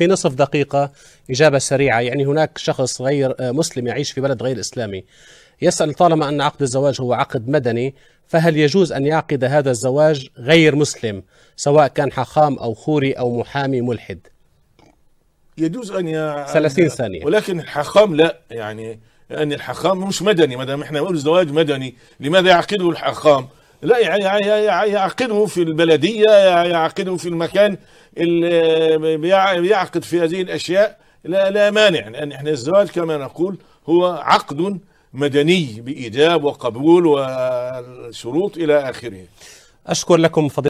في نصف دقيقة إجابة سريعة يعني هناك شخص غير آه، مسلم يعيش في بلد غير إسلامي يسأل طالما أن عقد الزواج هو عقد مدني فهل يجوز أن يعقد هذا الزواج غير مسلم سواء كان حخام أو خوري أو محامي ملحد يجوز أن ي... 30 ثانية ولكن الحخام لا يعني لأن الحخام مش مدني ما دام احنا نقول الزواج مدني لماذا يعقده الحخام؟ لا يعقده في البلدية يعقده في المكان اللي يعقد في هذه الأشياء لا, لا مانع لأن إحنا الزواج كما نقول هو عقد مدني بإيجاب وقبول وشروط إلى آخره أشكر لكم فضيلة